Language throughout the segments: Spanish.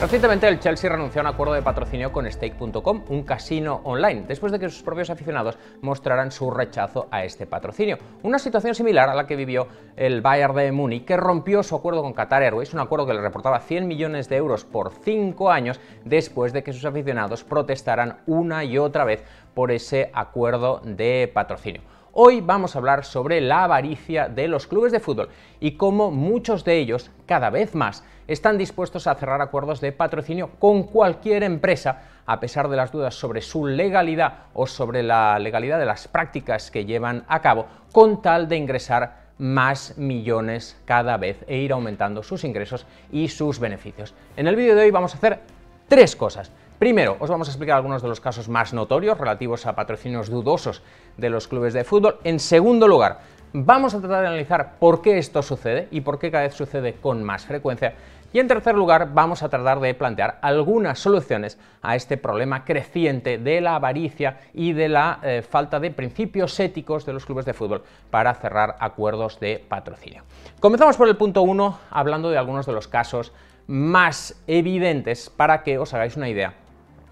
Recientemente el Chelsea renunció a un acuerdo de patrocinio con Stake.com, un casino online, después de que sus propios aficionados mostraran su rechazo a este patrocinio. Una situación similar a la que vivió el Bayern de Múnich, que rompió su acuerdo con Qatar Airways, un acuerdo que le reportaba 100 millones de euros por 5 años después de que sus aficionados protestaran una y otra vez por ese acuerdo de patrocinio. Hoy vamos a hablar sobre la avaricia de los clubes de fútbol y cómo muchos de ellos, cada vez más, están dispuestos a cerrar acuerdos de patrocinio con cualquier empresa, a pesar de las dudas sobre su legalidad o sobre la legalidad de las prácticas que llevan a cabo, con tal de ingresar más millones cada vez e ir aumentando sus ingresos y sus beneficios. En el vídeo de hoy vamos a hacer tres cosas. Primero, os vamos a explicar algunos de los casos más notorios relativos a patrocinios dudosos de los clubes de fútbol. En segundo lugar, vamos a tratar de analizar por qué esto sucede y por qué cada vez sucede con más frecuencia. Y en tercer lugar, vamos a tratar de plantear algunas soluciones a este problema creciente de la avaricia y de la eh, falta de principios éticos de los clubes de fútbol para cerrar acuerdos de patrocinio. Comenzamos por el punto 1, hablando de algunos de los casos más evidentes para que os hagáis una idea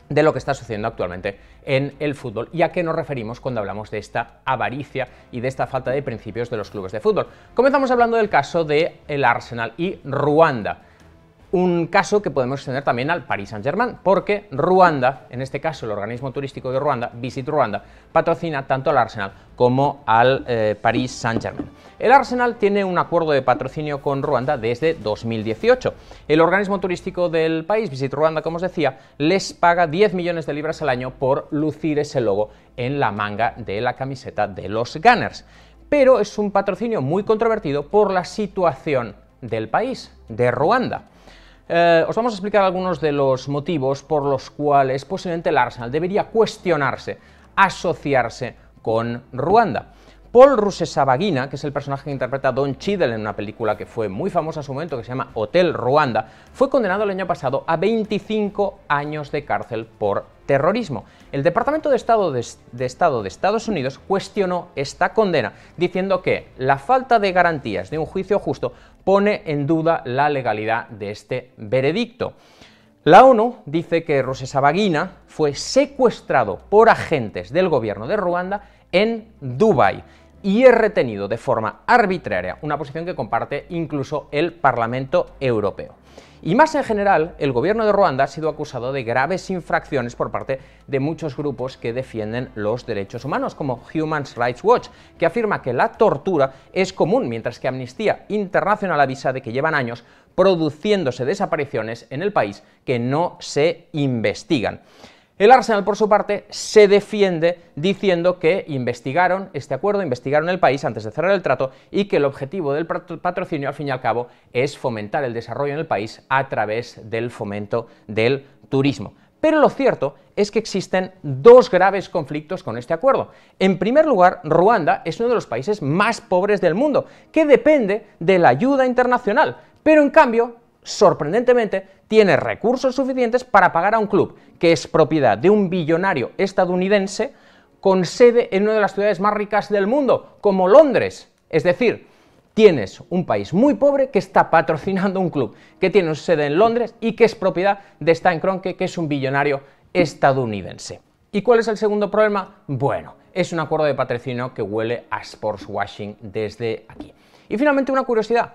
de lo que está sucediendo actualmente en el fútbol y a qué nos referimos cuando hablamos de esta avaricia y de esta falta de principios de los clubes de fútbol. Comenzamos hablando del caso del el Arsenal y Ruanda un caso que podemos extender también al Paris Saint-Germain, porque Ruanda, en este caso el organismo turístico de Ruanda, Visit Ruanda, patrocina tanto al Arsenal como al eh, Paris Saint-Germain. El Arsenal tiene un acuerdo de patrocinio con Ruanda desde 2018. El organismo turístico del país, Visit Ruanda, como os decía, les paga 10 millones de libras al año por lucir ese logo en la manga de la camiseta de los Gunners. Pero es un patrocinio muy controvertido por la situación del país, de Ruanda. Eh, os vamos a explicar algunos de los motivos por los cuales posiblemente el Arsenal debería cuestionarse, asociarse con Ruanda. Paul Rusesabagina, que es el personaje que interpreta a Don Cheadle en una película que fue muy famosa en su momento, que se llama Hotel Ruanda, fue condenado el año pasado a 25 años de cárcel por terrorismo. El Departamento de Estado de, Estados Unidos cuestionó esta condena, diciendo que la falta de garantías de un juicio justo pone en duda la legalidad de este veredicto. La ONU dice que Rusesabagina fue secuestrado por agentes del gobierno de Ruanda en Dubái y he retenido de forma arbitraria una posición que comparte incluso el Parlamento Europeo. Y más en general, el gobierno de Ruanda ha sido acusado de graves infracciones por parte de muchos grupos que defienden los derechos humanos, como Human Rights Watch, que afirma que la tortura es común, mientras que Amnistía Internacional avisa de que llevan años produciéndose desapariciones en el país que no se investigan. El Arsenal, por su parte, se defiende diciendo que investigaron este acuerdo, investigaron el país antes de cerrar el trato y que el objetivo del patrocinio, al fin y al cabo, es fomentar el desarrollo en el país a través del fomento del turismo. Pero lo cierto es que existen dos graves conflictos con este acuerdo. En primer lugar, Ruanda es uno de los países más pobres del mundo, que depende de la ayuda internacional, pero en cambio sorprendentemente, tiene recursos suficientes para pagar a un club que es propiedad de un billonario estadounidense con sede en una de las ciudades más ricas del mundo, como Londres. Es decir, tienes un país muy pobre que está patrocinando un club que tiene sede en Londres y que es propiedad de Stan Kroenke, que es un billonario estadounidense. ¿Y cuál es el segundo problema? Bueno, es un acuerdo de patrocinio que huele a sports washing desde aquí. Y finalmente una curiosidad.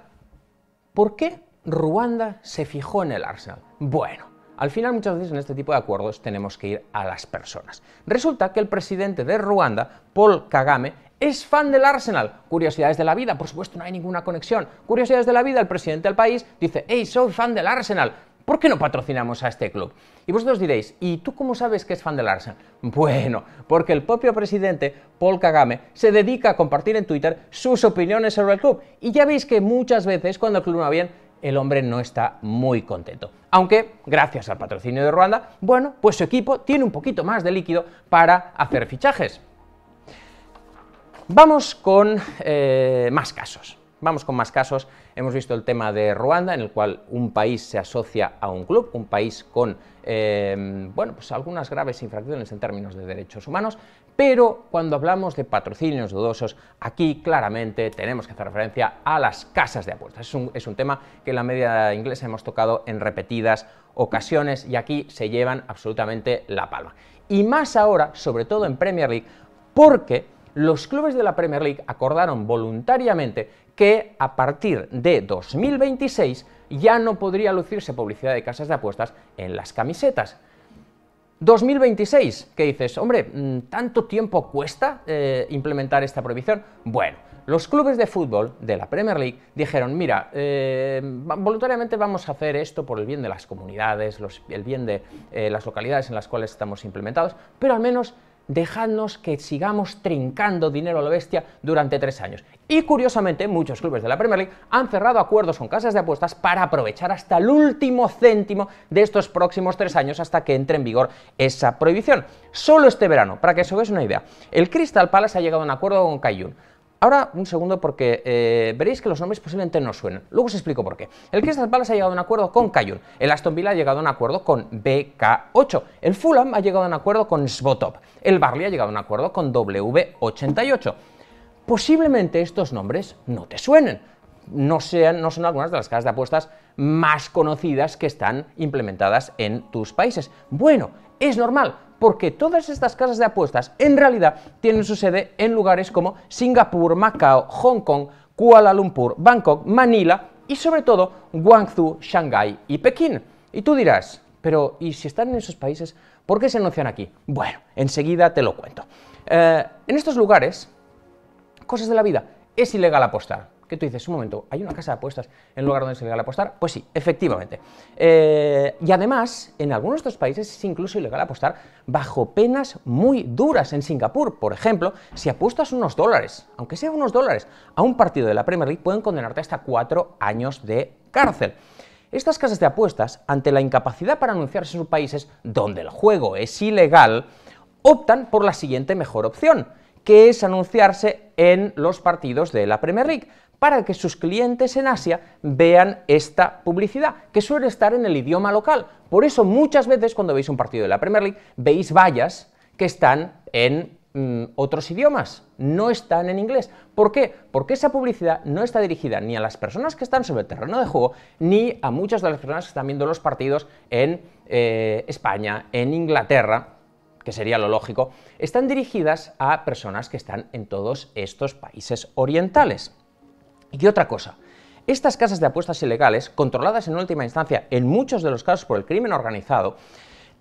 ¿Por qué Ruanda se fijó en el Arsenal. Bueno, al final muchas veces en este tipo de acuerdos tenemos que ir a las personas. Resulta que el presidente de Ruanda, Paul Kagame, es fan del Arsenal. Curiosidades de la vida, por supuesto, no hay ninguna conexión. Curiosidades de la vida, el presidente del país dice, hey, soy fan del Arsenal. ¿Por qué no patrocinamos a este club? Y vosotros diréis, ¿y tú cómo sabes que es fan del Arsenal? Bueno, porque el propio presidente, Paul Kagame, se dedica a compartir en Twitter sus opiniones sobre el club. Y ya veis que muchas veces cuando el club no va bien, el hombre no está muy contento. Aunque, gracias al patrocinio de Ruanda, bueno, pues su equipo tiene un poquito más de líquido para hacer fichajes. Vamos con eh, más casos. Vamos con más casos. Hemos visto el tema de Ruanda, en el cual un país se asocia a un club, un país con eh, bueno, pues algunas graves infracciones en términos de derechos humanos, pero cuando hablamos de patrocinios dudosos, aquí claramente tenemos que hacer referencia a las casas de apuestas. Es un, tema que en la media inglesa hemos tocado en repetidas ocasiones y aquí se llevan absolutamente la palma. Y más ahora, sobre todo en Premier League, porque los clubes de la Premier League acordaron voluntariamente que a partir de 2026 ya no podría lucirse publicidad de casas de apuestas en las camisetas. 2026, ¿Qué dices, hombre, mm, ¿tanto tiempo cuesta eh, implementar esta prohibición? Bueno, los clubes de fútbol de la Premier League dijeron, mira, eh, voluntariamente vamos a hacer esto por el bien de las comunidades, el bien de eh, las localidades en las cuales estamos implementados, pero al menos dejadnos que sigamos trincando dinero a la bestia durante tres años. Y curiosamente, muchos clubes de la Premier League han cerrado acuerdos con casas de apuestas para aprovechar hasta el último céntimo de estos próximos tres años hasta que entre en vigor esa prohibición. Solo este verano, para que os hagáis una idea, el Crystal Palace ha llegado a un acuerdo con Cayun Ahora, un segundo, porque eh, veréis que los nombres posiblemente no suenen. Luego os explico por qué. El Crystal Palace ha llegado a un acuerdo con Cayun, el Aston Villa ha llegado a un acuerdo con BK8, el Fulham ha llegado a un acuerdo con Svotop, el Barley ha llegado a un acuerdo con W88. Posiblemente estos nombres no te suenen, no, sean, no son algunas de las casas de apuestas más conocidas que están implementadas en tus países. Bueno, es normal, porque todas estas casas de apuestas en realidad tienen su sede en lugares como Singapur, Macao, Hong Kong, Kuala Lumpur, Bangkok, Manila y sobre todo Guangzhou, Shanghái y Pekín. Y tú dirás, pero ¿y si están en esos países, por qué se anuncian aquí? Bueno, enseguida te lo cuento. Eh, en estos lugares, cosas de la vida, es ilegal apostar. Y tú dices, un momento, ¿hay una casa de apuestas en lugar donde es ilegal apostar? Pues sí, efectivamente. Eh, y además, en algunos de estos países es incluso ilegal apostar bajo penas muy duras. En Singapur, por ejemplo, si apuestas unos dólares, aunque sea unos dólares, a un partido de la Premier League pueden condenarte hasta cuatro años de cárcel. Estas casas de apuestas, ante la incapacidad para anunciarse en sus países donde el juego es ilegal, optan por la siguiente mejor opción, que es anunciarse en los partidos de la Premier League para que sus clientes en Asia vean esta publicidad, que suele estar en el idioma local. Por eso muchas veces cuando veis un partido de la Premier League veis vallas que están en mm, otros idiomas, no están en inglés. ¿Por qué? Porque esa publicidad no está dirigida ni a las personas que están sobre el terreno de juego, ni a muchas de las personas que están viendo los partidos en eh, España, en Inglaterra, que sería lo lógico, están dirigidas a personas que están en todos estos países orientales. Y otra cosa, estas casas de apuestas ilegales, controladas en última instancia en muchos de los casos por el crimen organizado,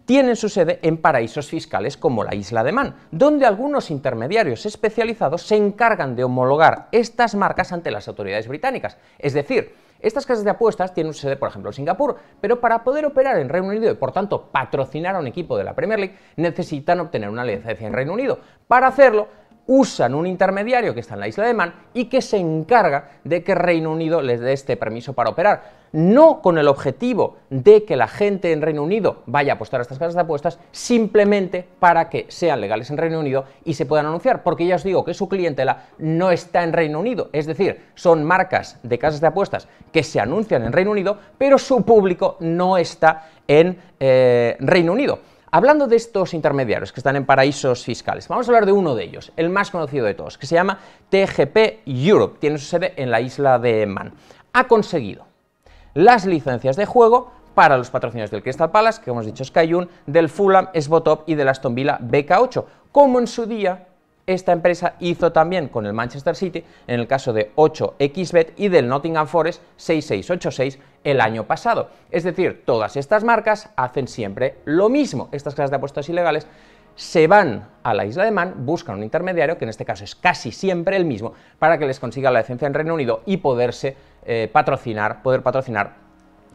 tienen su sede en paraísos fiscales como la isla de Man, donde algunos intermediarios especializados se encargan de homologar estas marcas ante las autoridades británicas. Es decir, estas casas de apuestas tienen su sede, por ejemplo, en Singapur, pero para poder operar en Reino Unido y, por tanto, patrocinar a un equipo de la Premier League, necesitan obtener una licencia en Reino Unido. Para hacerlo, usan un intermediario que está en la isla de Man y que se encarga de que Reino Unido les dé este permiso para operar. No con el objetivo de que la gente en Reino Unido vaya a apostar a estas casas de apuestas, simplemente para que sean legales en Reino Unido y se puedan anunciar, porque ya os digo que su clientela no está en Reino Unido, es decir, son marcas de casas de apuestas que se anuncian en Reino Unido, pero su público no está en eh, Reino Unido. Hablando de estos intermediarios que están en paraísos fiscales, vamos a hablar de uno de ellos, el más conocido de todos, que se llama TGP Europe, tiene su sede en la isla de Man. Ha conseguido las licencias de juego para los patrocinios del Crystal Palace, que hemos dicho Skyun, del Fulham, Sbotop y de Aston Villa BK8, como en su día esta empresa hizo también con el Manchester City, en el caso de 8xbet y del Nottingham Forest 6686 el año pasado. Es decir, todas estas marcas hacen siempre lo mismo. Estas clases de apuestas ilegales se van a la isla de Man, buscan un intermediario, que en este caso es casi siempre el mismo, para que les consiga la licencia en Reino Unido y poderse eh, patrocinar, poder patrocinar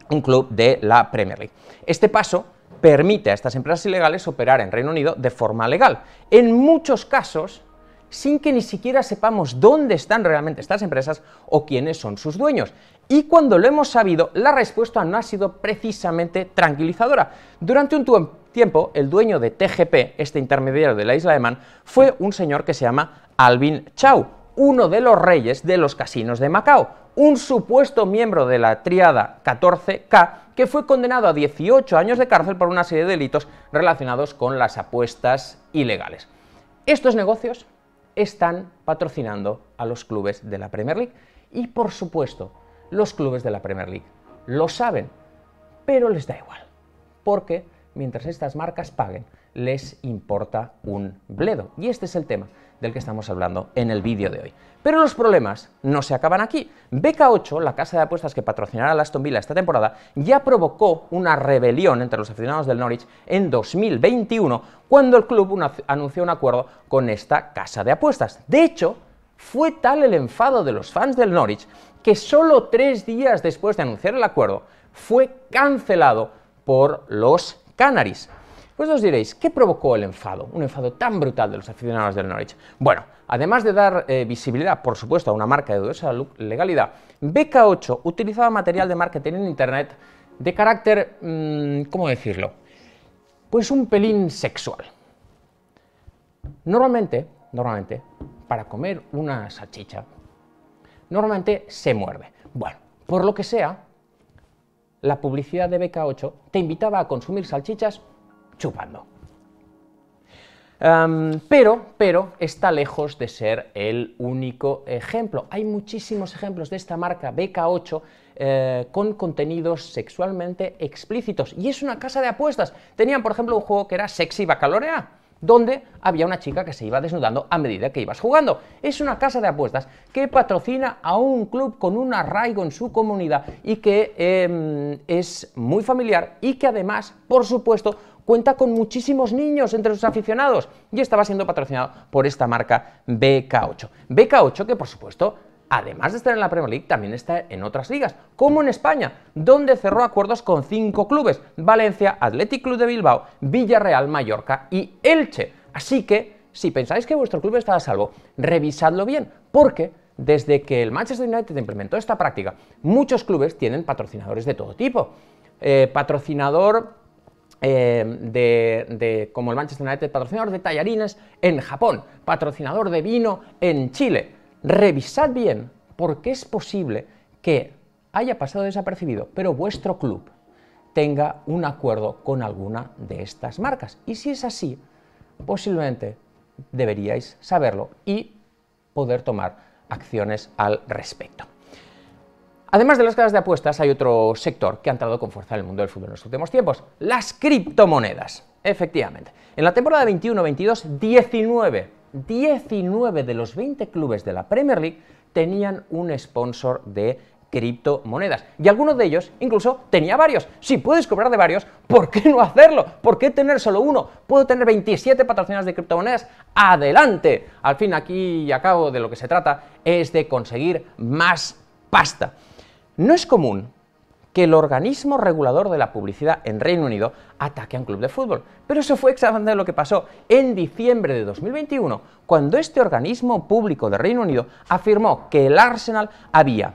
un club de la Premier League. Este paso permite a estas empresas ilegales operar en Reino Unido de forma legal. En muchos casos, sin que ni siquiera sepamos dónde están realmente estas empresas o quiénes son sus dueños. Y cuando lo hemos sabido, la respuesta no ha sido precisamente tranquilizadora. Durante un tiempo, el dueño de TGP, este intermediario de la isla de Man, fue un señor que se llama Alvin Chau, uno de los reyes de los casinos de Macao un supuesto miembro de la triada 14K que fue condenado a 18 años de cárcel por una serie de delitos relacionados con las apuestas ilegales. Estos negocios están patrocinando a los clubes de la Premier League y por supuesto los clubes de la Premier League lo saben, pero les da igual, porque mientras estas marcas paguen les importa un bledo. Y este es el tema del que estamos hablando en el vídeo de hoy. Pero los problemas no se acaban aquí. BK8, la casa de apuestas que patrocinará a Aston Villa esta temporada, ya provocó una rebelión entre los aficionados del Norwich en 2021, cuando el club anunció un acuerdo con esta casa de apuestas. De hecho, fue tal el enfado de los fans del Norwich que solo tres días después de anunciar el acuerdo fue cancelado por los canaris. Pues os diréis, ¿qué provocó el enfado? Un enfado tan brutal de los aficionados del Norwich. Bueno, además de dar eh, visibilidad, por supuesto, a una marca de dudosa legalidad, BK8 utilizaba material de marketing en Internet de carácter, mm, ¿cómo decirlo? Pues un pelín sexual. Normalmente, normalmente, para comer una salchicha, normalmente se muerde. Bueno, por lo que sea, la publicidad de BK8 te invitaba a consumir salchichas chupando. pero, pero está lejos de ser el único ejemplo. Hay muchísimos ejemplos de esta marca BK8 eh, con contenidos sexualmente explícitos. Y es una casa de apuestas. Tenían, por ejemplo, un juego que era Sexy Bacalorea, donde había una chica que se iba desnudando a medida que ibas jugando. Es una casa de apuestas que patrocina a un club con un arraigo en su comunidad y que em, es muy familiar y que además, por supuesto, cuenta con muchísimos niños entre sus aficionados y estaba siendo patrocinado por esta marca BK8. BK8 que por supuesto además de estar en la Premier League, también está en otras ligas, como en España, donde cerró acuerdos con cinco clubes, Valencia, Athletic Club de Bilbao, Villarreal, Mallorca y Elche. Así que, si pensáis que vuestro club está a salvo, revisadlo bien, porque desde que el Manchester United implementó esta práctica, muchos clubes tienen patrocinadores de todo tipo. Eh, patrocinador eh, como el Manchester United, patrocinador de tallarines en Japón, patrocinador de vino en Chile. Revisad bien, porque es posible que haya pasado desapercibido, pero vuestro club tenga un acuerdo con alguna de estas marcas. Y si es así, posiblemente deberíais saberlo y poder tomar acciones al respecto. Además de las casas de apuestas, hay otro sector que ha entrado con fuerza en el mundo del fútbol en los últimos tiempos, las criptomonedas. Efectivamente. En la temporada 21-22, 19, 19 de los 20 clubes de la Premier League tenían un sponsor de criptomonedas. Y algunos de ellos incluso tenía varios. Si puedes cobrar de varios, ¿por qué no hacerlo? ¿Por qué tener solo uno? Puedo tener 27 patrocinadores de criptomonedas. ¡Adelante! Al fin, aquí y acabo de lo que se trata es de conseguir más pasta. No es común que el organismo regulador de la publicidad en Reino Unido ataque a un club de fútbol, pero eso fue exactamente lo que pasó en diciembre de 2021, cuando este organismo público de Reino Unido afirmó que el Arsenal había,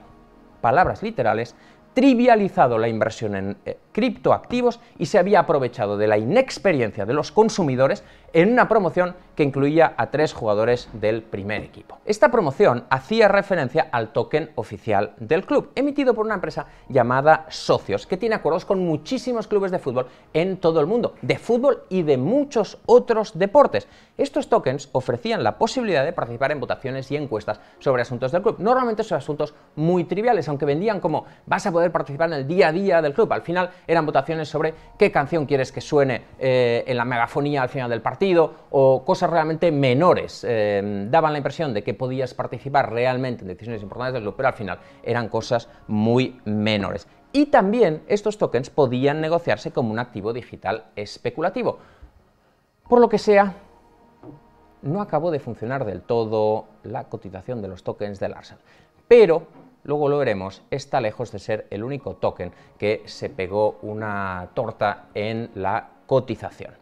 palabras literales, trivializado la inversión en, eh, criptoactivos y se había aprovechado de la inexperiencia de los consumidores en una promoción que incluía a tres jugadores del primer equipo. Esta promoción hacía referencia al token oficial del club, emitido por una empresa llamada Socios, que tiene acuerdos con muchísimos clubes de fútbol en todo el mundo, de fútbol y de muchos otros deportes. Estos tokens ofrecían la posibilidad de participar en votaciones y encuestas sobre asuntos del club. Normalmente son asuntos muy triviales, aunque vendían como vas a poder participar en el día a día del club. Al final eran votaciones sobre qué canción quieres que suene eh, en la megafonía al final del partido o cosas realmente menores. Eh, daban la impresión de que podías participar realmente en decisiones importantes del club, pero al final eran cosas muy menores. Y también estos tokens podían negociarse como un activo digital especulativo. Por lo que sea, no acabó de funcionar del todo la cotización de los tokens de Larsen, Pero Luego lo veremos, está lejos de ser el único token que se pegó una torta en la cotización.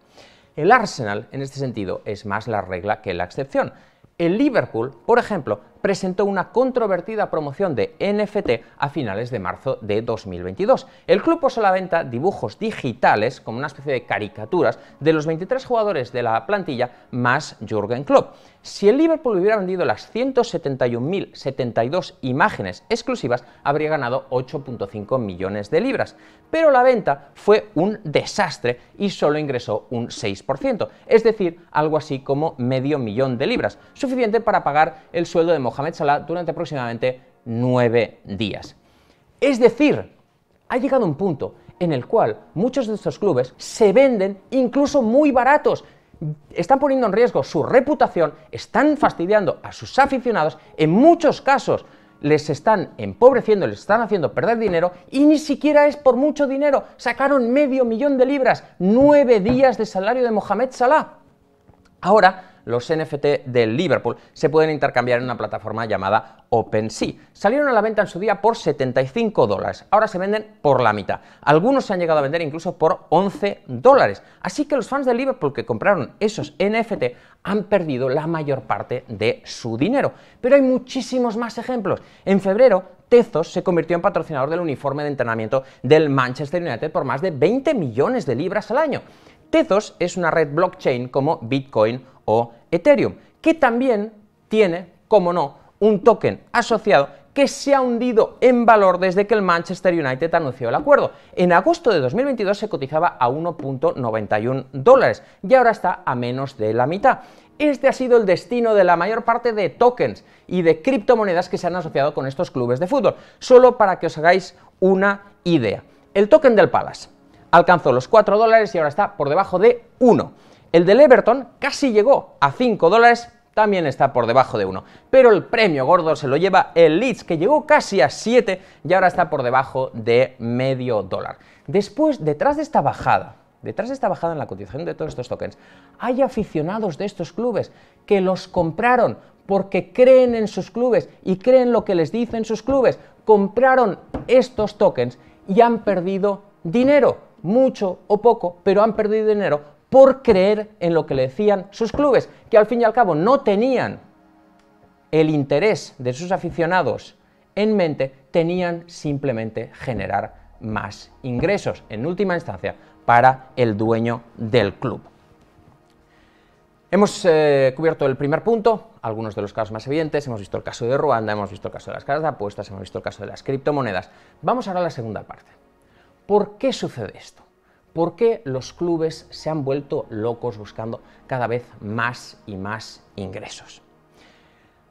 El Arsenal, en este sentido, es más la regla que la excepción. El Liverpool, por ejemplo, presentó una controvertida promoción de NFT a finales de marzo de 2022. El club puso a la venta dibujos digitales, como una especie de caricaturas, de los 23 jugadores de la plantilla más Jürgen Klopp. Si el Liverpool hubiera vendido las 171.072 imágenes exclusivas, habría ganado 8.5 millones de libras pero la venta fue un desastre y solo ingresó un 6%, es decir, algo así como medio millón de libras, suficiente para pagar el sueldo de Mohamed Salah durante aproximadamente nueve días. Es decir, ha llegado un punto en el cual muchos de estos clubes se venden incluso muy baratos, están poniendo en riesgo su reputación, están fastidiando a sus aficionados en muchos casos les están empobreciendo, les están haciendo perder dinero y ni siquiera es por mucho dinero. Sacaron medio millón de libras, nueve días de salario de Mohamed Salah. Ahora, los NFT del Liverpool se pueden intercambiar en una plataforma llamada OpenSea. Salieron a la venta en su día por 75 dólares, ahora se venden por la mitad. Algunos se han llegado a vender incluso por 11 dólares. Así que los fans del Liverpool que compraron esos NFT han perdido la mayor parte de su dinero. Pero hay muchísimos más ejemplos. En febrero, Tezos se convirtió en patrocinador del uniforme de entrenamiento del Manchester United por más de 20 millones de libras al año. Tezos es una red blockchain como Bitcoin o Ethereum, que también tiene, como no, un token asociado que se ha hundido en valor desde que el Manchester United anunció el acuerdo. En agosto de 2022 se cotizaba a 1.91 dólares y ahora está a menos de la mitad. Este ha sido el destino de la mayor parte de tokens y de criptomonedas que se han asociado con estos clubes de fútbol, solo para que os hagáis una idea. El token del Palace alcanzó los 4 dólares y ahora está por debajo de 1. El del Everton casi llegó a 5 dólares, también está por debajo de 1. Pero el premio gordo se lo lleva el Leeds, que llegó casi a 7 y ahora está por debajo de medio dólar. Después, detrás de esta bajada, detrás de esta bajada en la cotización de todos estos tokens, hay aficionados de estos clubes que los compraron porque creen en sus clubes y creen lo que les dicen sus clubes. Compraron estos tokens y han perdido dinero mucho o poco, pero han perdido dinero por creer en lo que le decían sus clubes, que al fin y al cabo no tenían el interés de sus aficionados en mente, tenían simplemente generar más ingresos, en última instancia, para el dueño del club. Hemos eh, cubierto el primer punto, algunos de los casos más evidentes, hemos visto el caso de Ruanda, hemos visto el caso de las casas de apuestas, hemos visto el caso de las criptomonedas. Vamos ahora a la segunda parte. ¿Por qué sucede esto? ¿Por qué los clubes se han vuelto locos buscando cada vez más y más ingresos?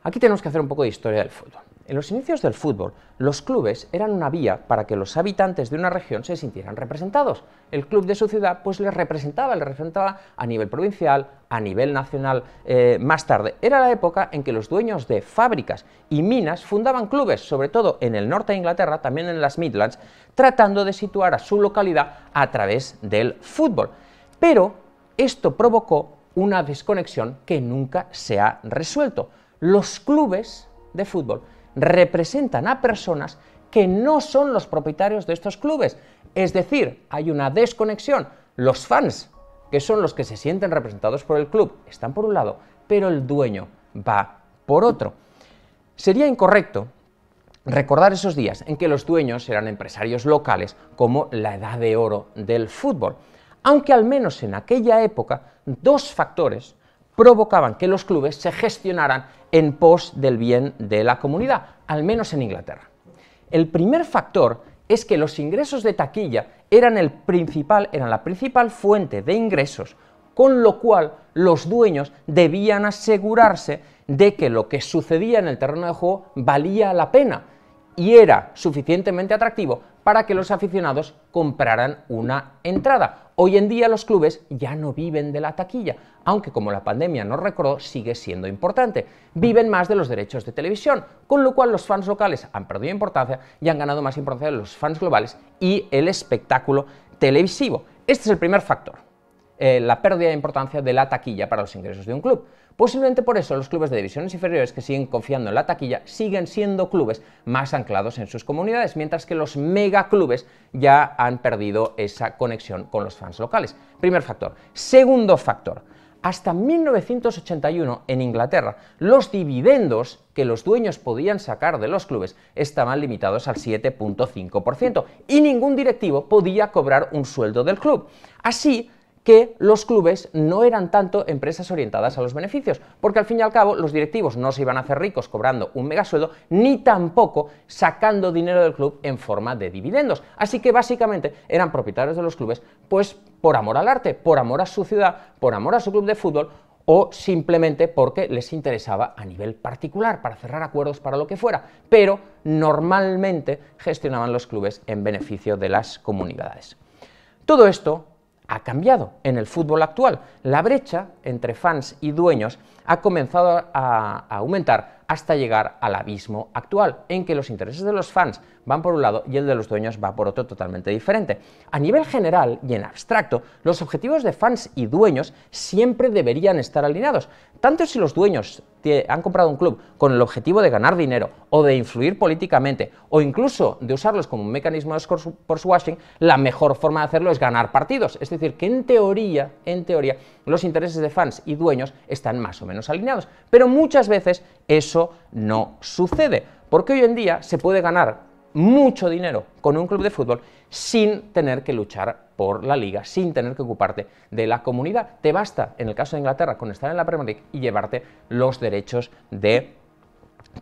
Aquí tenemos que hacer un poco de historia del fútbol. En los inicios del fútbol, los clubes eran una vía para que los habitantes de una región se sintieran representados. El club de su ciudad pues les representaba, les representaba a nivel provincial, a nivel nacional eh, más tarde. Era la época en que los dueños de fábricas y minas fundaban clubes, sobre todo en el norte de Inglaterra, también en las Midlands, tratando de situar a su localidad a través del fútbol. Pero esto provocó una desconexión que nunca se ha resuelto. Los clubes de fútbol representan a personas que no son los propietarios de estos clubes. Es decir, hay una desconexión. Los fans, que son los que se sienten representados por el club, están por un lado, pero el dueño va por otro. Sería incorrecto recordar esos días en que los dueños eran empresarios locales como la edad de oro del fútbol. Aunque al menos en aquella época dos factores provocaban que los clubes se gestionaran en pos del bien de la comunidad, al menos en Inglaterra. El primer factor es que los ingresos de taquilla eran, la principal fuente de ingresos, con lo cual los dueños debían asegurarse de que lo que sucedía en el terreno de juego valía la pena y era suficientemente atractivo para que los aficionados compraran una entrada Hoy en día los clubes ya no viven de la taquilla, aunque como la pandemia nos recordó sigue siendo importante. Viven más de los derechos de televisión, con lo cual los fans locales han perdido importancia y han ganado más importancia los fans globales y el espectáculo televisivo. Este es el primer factor. Eh, la pérdida de importancia de la taquilla para los ingresos de un club. Posiblemente pues por eso los clubes de divisiones inferiores que siguen confiando en la taquilla siguen siendo clubes más anclados en sus comunidades, mientras que los megaclubes ya han perdido esa conexión con los fans locales. Primer factor. Segundo factor. Hasta 1981, en Inglaterra, los dividendos que los dueños podían sacar de los clubes estaban limitados al 7.5% y ningún directivo podía cobrar un sueldo del club. Así, que los clubes no eran tanto empresas orientadas a los beneficios, porque al fin y al cabo los directivos no se iban a hacer ricos cobrando un megasueldo, ni tampoco sacando dinero del club en forma de dividendos. Así que básicamente eran propietarios de los clubes, pues por amor al arte, por amor a su ciudad, por amor a su club de fútbol o simplemente porque les interesaba a nivel particular, para cerrar acuerdos para lo que fuera, pero normalmente gestionaban los clubes en beneficio de las comunidades. Todo esto ha cambiado en el fútbol actual. La brecha entre fans y dueños ha comenzado a, aumentar hasta llegar al abismo actual, en que los intereses de los fans van por un lado y el de los dueños va por otro totalmente diferente. A nivel general y en abstracto, los objetivos de fans y dueños siempre deberían estar alineados, tanto si los dueños han comprado un club con el objetivo de ganar dinero o de influir políticamente o incluso de usarlos como un mecanismo de sports washing, la mejor forma de hacerlo es ganar partidos. Es decir, que en teoría, en teoría, los intereses de fans y dueños están más o menos alineados. Pero muchas veces eso no sucede, porque hoy en día se puede ganar mucho dinero con un club de fútbol sin tener que luchar por la liga, sin tener que ocuparte de la comunidad. Te basta, en el caso de Inglaterra, con estar en la Premier League y llevarte los derechos de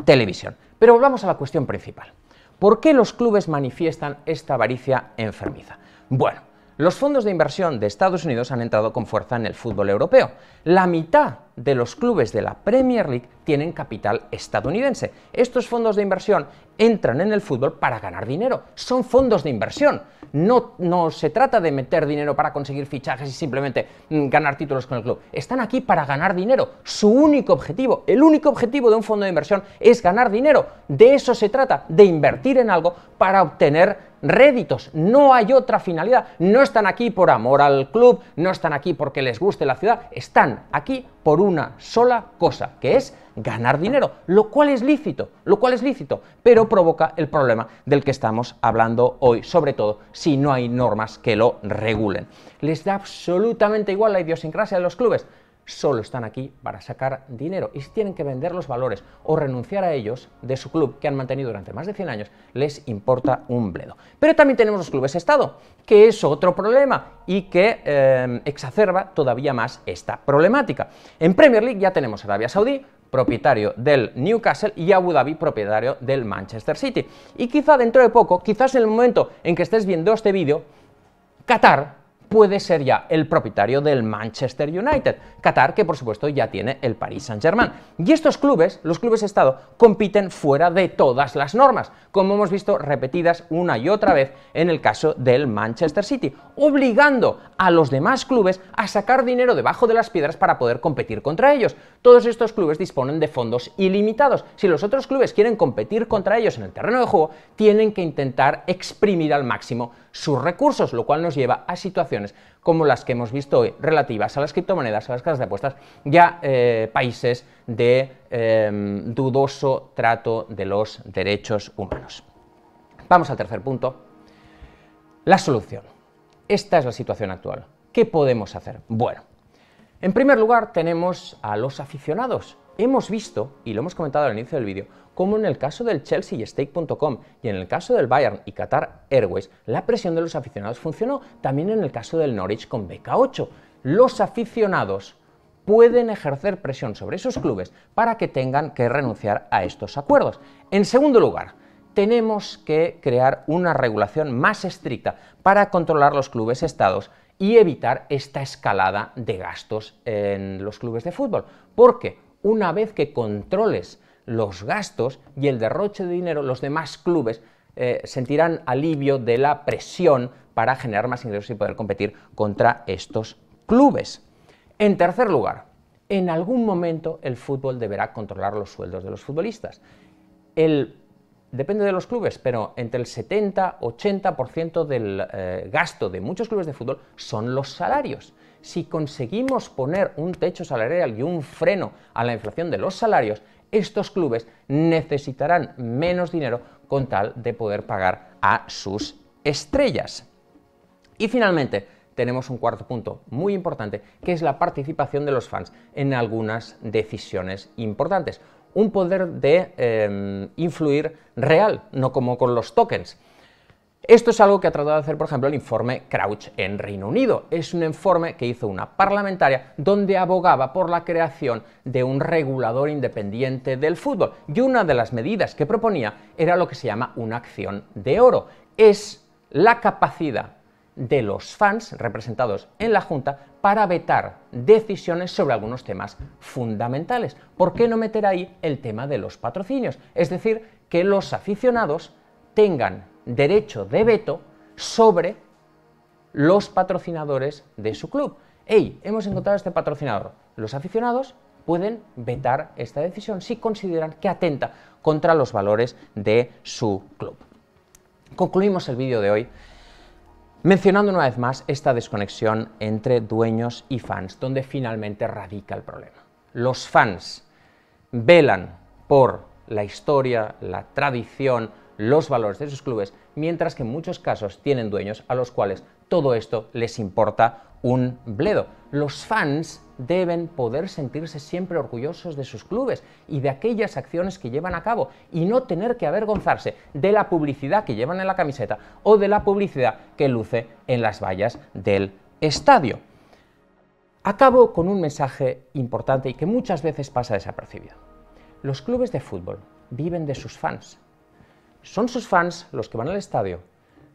televisión. Pero volvamos a la cuestión principal. ¿Por qué los clubes manifiestan esta avaricia enfermiza? Bueno, los fondos de inversión de Estados Unidos han entrado con fuerza en el fútbol europeo. La mitad de los clubes de la Premier League tienen capital estadounidense. Estos fondos de inversión entran en el fútbol para ganar dinero. Son fondos de inversión. No, no se trata de meter dinero para conseguir fichajes y simplemente mm, ganar títulos con el club. Están aquí para ganar dinero. Su único objetivo, el único objetivo de un fondo de inversión es ganar dinero. De eso se trata, de invertir en algo para obtener réditos, no hay otra finalidad. No están aquí por amor al club, no están aquí porque les guste la ciudad, están aquí por una sola cosa, que es ganar dinero, lo cual es lícito, lo cual es lícito, pero provoca el problema del que estamos hablando hoy, sobre todo si no hay normas que lo regulen. Les da absolutamente igual la idiosincrasia de los clubes solo están aquí para sacar dinero. Y si tienen que vender los valores o renunciar a ellos de su club que han mantenido durante más de 100 años, les importa un bledo. Pero también tenemos los clubes Estado, que es otro problema y que eh, exacerba todavía más esta problemática. En Premier League ya tenemos Arabia Saudí, propietario del Newcastle y Abu Dhabi propietario del Manchester City. Y quizá dentro de poco, quizás en el momento en que estés viendo este vídeo, Qatar puede ser ya el propietario del Manchester United. Qatar, que por supuesto ya tiene el Paris Saint-Germain. Y estos clubes, los clubes Estado, compiten fuera de todas las normas, como hemos visto repetidas una y otra vez en el caso del Manchester City, obligando a los demás clubes a sacar dinero debajo de las piedras para poder competir contra ellos. Todos estos clubes disponen de fondos ilimitados. Si los otros clubes quieren competir contra ellos en el terreno de juego, tienen que intentar exprimir al máximo sus recursos, lo cual nos lleva a situaciones como las que hemos visto hoy relativas a las criptomonedas, a las casas de apuestas ya eh, países de em, dudoso trato de los derechos humanos. Vamos al tercer punto. La solución. Esta es la situación actual. ¿Qué podemos hacer? Bueno, en primer lugar tenemos a los aficionados. Hemos visto, y lo hemos comentado al inicio del vídeo, como en el caso del Chelsea y Stake.com, y en el caso del Bayern y Qatar Airways, la presión de los aficionados funcionó, también en el caso del Norwich con BK8. Los aficionados pueden ejercer presión sobre esos clubes para que tengan que renunciar a estos acuerdos. En segundo lugar, tenemos que crear una regulación más estricta para controlar los clubes estados y evitar esta escalada de gastos en los clubes de fútbol. Porque una vez que controles los gastos y el derroche de dinero, los demás clubes eh, sentirán alivio de la presión para generar más ingresos y poder competir contra estos clubes. En tercer lugar, en algún momento el fútbol deberá controlar los sueldos de los futbolistas. depende de los clubes, pero entre el 70-80% del eh, gasto de muchos clubes de fútbol son los salarios. Si conseguimos poner un techo salarial y un freno a la inflación de los salarios, estos clubes necesitarán menos dinero con tal de poder pagar a sus estrellas. Y finalmente, tenemos un cuarto punto muy importante, que es la participación de los fans en algunas decisiones importantes. Un poder de em, influir real, no como con los tokens. Esto es algo que ha tratado de hacer, por ejemplo, el informe Crouch en Reino Unido. Es un informe que hizo una parlamentaria donde abogaba por la creación de un regulador independiente del fútbol. Y una de las medidas que proponía era lo que se llama una acción de oro. Es la capacidad de los fans representados en la Junta para vetar decisiones sobre algunos temas fundamentales. ¿Por qué no meter ahí el tema de los patrocinios? Es decir, que los aficionados tengan derecho de veto sobre los patrocinadores de su club. ¡Ey! hemos encontrado este patrocinador. Los aficionados pueden vetar esta decisión si consideran que atenta contra los valores de su club. Concluimos el vídeo de hoy mencionando una vez más esta desconexión entre dueños y fans, donde finalmente radica el problema. Los fans velan por la historia, la tradición, los valores de sus clubes, mientras que en muchos casos tienen dueños a los cuales todo esto les importa un bledo. Los fans deben poder sentirse siempre orgullosos de sus clubes y de aquellas acciones que llevan a cabo y no tener que avergonzarse de la publicidad que llevan en la camiseta o de la publicidad que luce en las vallas del estadio. Acabo con un mensaje importante y que muchas veces pasa desapercibido. Los clubes de fútbol viven de sus fans son sus fans los que van al estadio,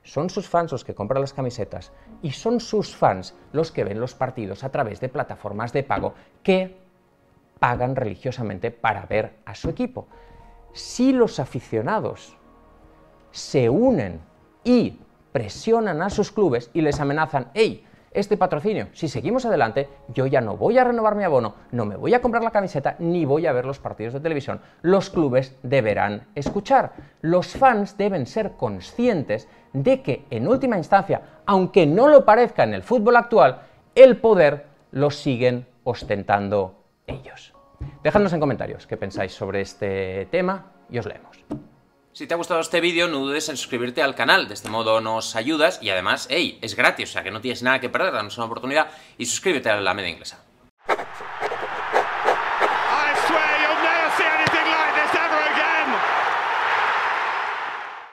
son sus fans los que compran las camisetas y son sus fans los que ven los partidos a través de plataformas de pago que pagan religiosamente para ver a su equipo. Si los aficionados se unen y presionan a sus clubes y les amenazan, hey, este patrocinio. Si seguimos adelante, yo ya no voy a renovar mi abono, no me voy a comprar la camiseta, ni voy a ver los partidos de televisión. Los clubes deberán escuchar. Los fans deben ser conscientes de que, en última instancia, aunque no lo parezca en el fútbol actual, el poder lo siguen ostentando ellos. Dejadnos en comentarios qué pensáis sobre este tema y os leemos. Si te ha gustado este vídeo, no dudes en suscribirte al canal, de este modo nos ayudas y además, hey, es gratis, o sea que no tienes nada que perder, danos una oportunidad y suscríbete a la media inglesa.